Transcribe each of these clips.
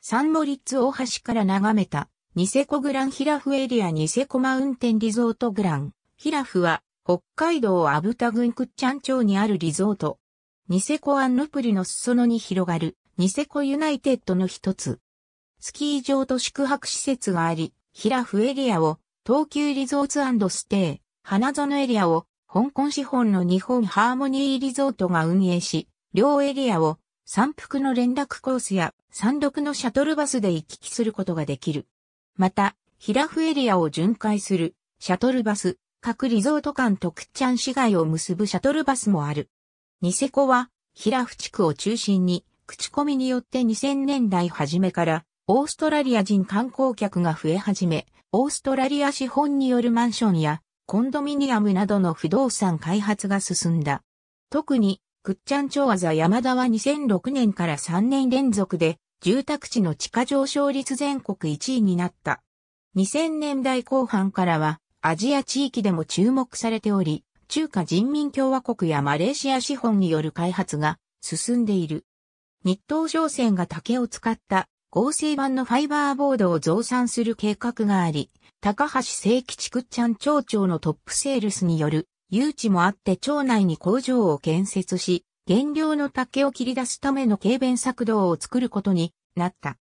サンモリッツ大橋から眺めた、ニセコグランヒラフエリアニセコマウンテンリゾートグラン。ヒラフは、北海道アブタ郡クッチャン町にあるリゾート。ニセコアンヌプリの裾野に広がる、ニセコユナイテッドの一つ。スキー場と宿泊施設があり、ヒラフエリアを、東急リゾーツステイ、花園エリアを、香港資本の日本ハーモニーリゾートが運営し、両エリアを山腹の連絡コースや山麓のシャトルバスで行き来することができる。また、平府エリアを巡回するシャトルバス、各リゾート間特チャン市街を結ぶシャトルバスもある。ニセコは、平府地区を中心に、口コミによって2000年代初めから、オーストラリア人観光客が増え始め、オーストラリア資本によるマンションや、コンドミニアムなどの不動産開発が進んだ。特に、ぐっちゃん超技山田は2006年から3年連続で住宅地の地価上昇率全国1位になった。2000年代後半からはアジア地域でも注目されており、中華人民共和国やマレーシア資本による開発が進んでいる。日東商船が竹を使った合成版のファイバーボードを増産する計画があり、高橋聖吉くっちゃん町長のトップセールスによる誘致もあって町内に工場を建設し、原料の竹を切り出すための軽便作動を作ることになった。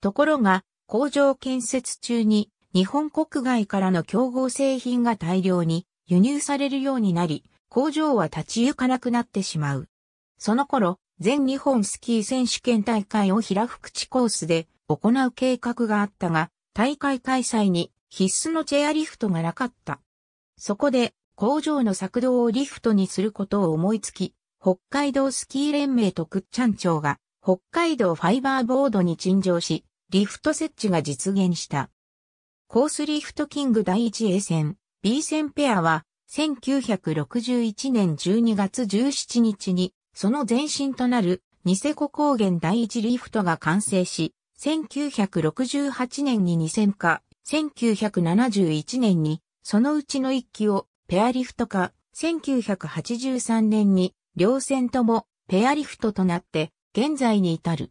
ところが、工場建設中に日本国外からの競合製品が大量に輸入されるようになり、工場は立ち行かなくなってしまう。その頃、全日本スキー選手権大会を平福地コースで行う計画があったが、大会開催に必須のチェアリフトがなかった。そこで工場の作動をリフトにすることを思いつき、北海道スキー連盟とくっちゃん町が北海道ファイバーボードに陳情し、リフト設置が実現した。コースリフトキング第 1A 戦、B 戦ペアは、1961年12月17日に、その前身となる、ニセコ高原第1リフトが完成し、1968年に2戦か、1971年に、そのうちの1機をペアリフト化、1983年に両線ともペアリフトとなって現在に至る。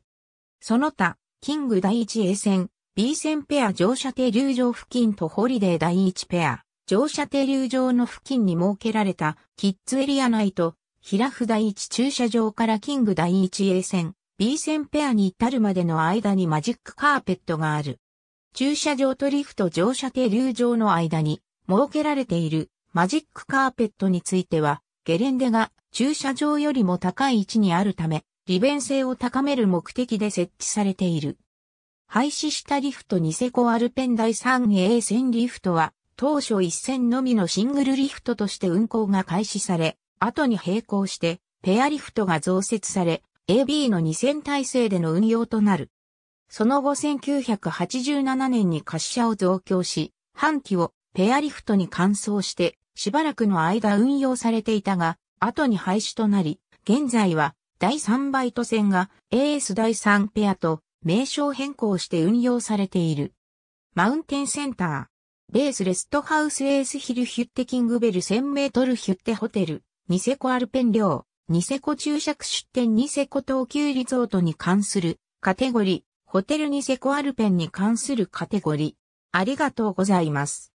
その他、キング第 1A 線、B 線ペア乗車停留場付近とホリデー第1ペア、乗車停留場の付近に設けられたキッズエリア内と、平府第1駐車場からキング第 1A 線、B 線ペアに至るまでの間にマジックカーペットがある。駐車場とリフト乗車停留場の間に設けられているマジックカーペットについては、ゲレンデが駐車場よりも高い位置にあるため、利便性を高める目的で設置されている。廃止したリフトニセコアルペン第 3A 線リフトは、当初1線のみのシングルリフトとして運行が開始され、後に並行して、ペアリフトが増設され、AB の2線体制での運用となる。その後1987年に滑車を増強し、半期をペアリフトに換装してしばらくの間運用されていたが、後に廃止となり、現在は第3バイト線が AS 第3ペアと名称変更して運用されている。マウンテンセンター。ベースレストハウスエースヒルヒュッテキングベル1000メートルヒュッテホテル。ニセコアルペン寮。ニセコ注釈出店ニセコ東急リゾートに関するカテゴリー。ホテルニセコアルペンに関するカテゴリー。ありがとうございます。